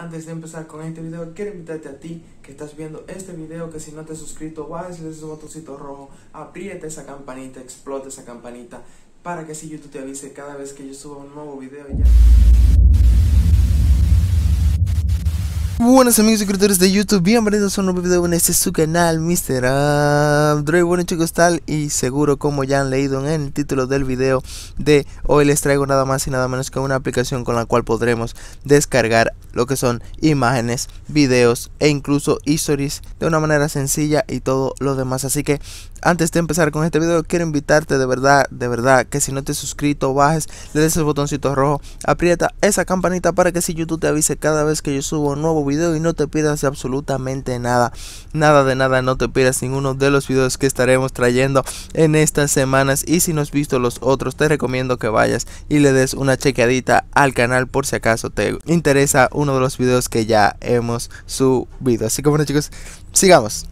antes de empezar con este video, quiero invitarte a ti que estás viendo este video, que si no te has suscrito, vayas ese botoncito rojo, apriete esa campanita, explota esa campanita, para que así YouTube te avise cada vez que yo suba un nuevo video. Ya. Buenas amigos y suscriptores de YouTube, bienvenidos a un nuevo video en este su canal Mr. Android Bueno chicos tal y seguro como ya han leído en el título del video de hoy les traigo nada más y nada menos que una aplicación con la cual podremos descargar lo que son imágenes, videos e incluso histories de una manera sencilla y todo lo demás Así que antes de empezar con este video quiero invitarte de verdad, de verdad que si no te has suscrito bajes, le des el botoncito rojo, aprieta esa campanita para que si YouTube te avise cada vez que yo subo un nuevo video video y no te pierdas absolutamente nada. Nada de nada, no te pierdas ninguno de los videos que estaremos trayendo en estas semanas. Y si no has visto los otros, te recomiendo que vayas y le des una chequeadita al canal por si acaso te interesa uno de los videos que ya hemos subido. Así que bueno chicos, sigamos.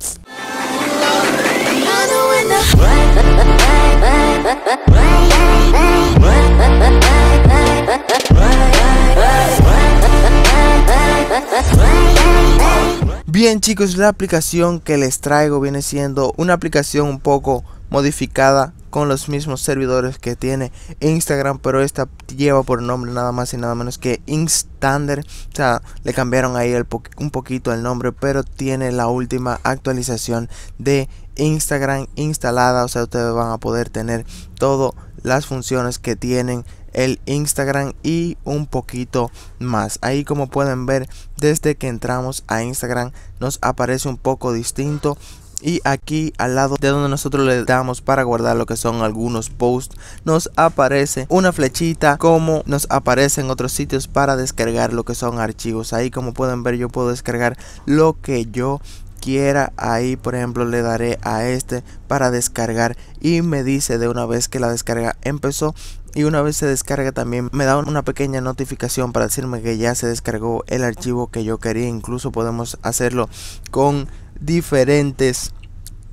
Bien chicos, la aplicación que les traigo viene siendo una aplicación un poco modificada con los mismos servidores que tiene Instagram, pero esta lleva por nombre nada más y nada menos que Instander. O sea, le cambiaron ahí el un poquito el nombre, pero tiene la última actualización de Instagram instalada. O sea, ustedes van a poder tener todas las funciones que tienen el Instagram y un poquito más. Ahí como pueden ver, desde que entramos a Instagram nos aparece un poco distinto y aquí al lado de donde nosotros le damos para guardar lo que son algunos posts nos aparece una flechita como nos aparece en otros sitios para descargar lo que son archivos ahí como pueden ver yo puedo descargar lo que yo quiera ahí por ejemplo le daré a este para descargar y me dice de una vez que la descarga empezó y una vez se descarga también me da una pequeña notificación para decirme que ya se descargó el archivo que yo quería. Incluso podemos hacerlo con diferentes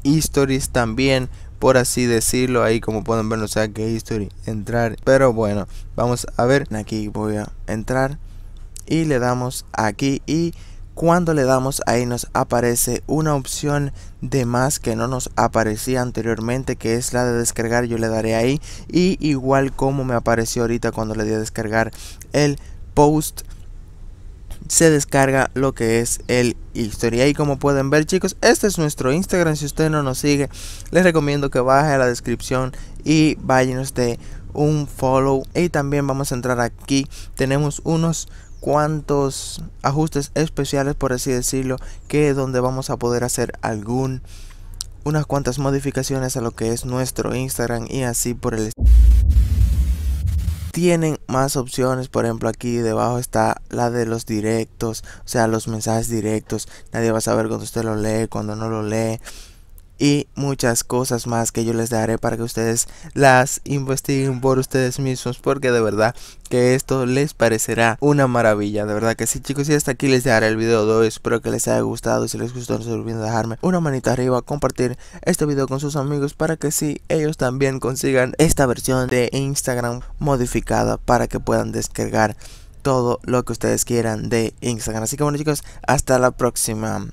histories también por así decirlo ahí como pueden ver no sé qué history entrar pero bueno vamos a ver aquí voy a entrar y le damos aquí y cuando le damos ahí nos aparece una opción de más que no nos aparecía anteriormente que es la de descargar. Yo le daré ahí y igual como me apareció ahorita cuando le di a descargar el post se descarga lo que es el historia y como pueden ver chicos este es nuestro instagram si usted no nos sigue les recomiendo que baje a la descripción y vayan usted un follow y también vamos a entrar aquí tenemos unos cuántos ajustes especiales, por así decirlo, que es donde vamos a poder hacer algún unas cuantas modificaciones a lo que es nuestro Instagram y así por el tienen más opciones, por ejemplo aquí debajo está la de los directos, o sea los mensajes directos, nadie va a saber cuando usted lo lee, cuando no lo lee, y muchas cosas más que yo les daré para que ustedes las investiguen por ustedes mismos porque de verdad que esto les parecerá una maravilla de verdad que sí chicos y hasta aquí les dejaré el video de hoy espero que les haya gustado y si les gustó no se olviden dejarme una manita arriba compartir este video con sus amigos para que si ellos también consigan esta versión de Instagram modificada para que puedan descargar todo lo que ustedes quieran de Instagram así que bueno chicos hasta la próxima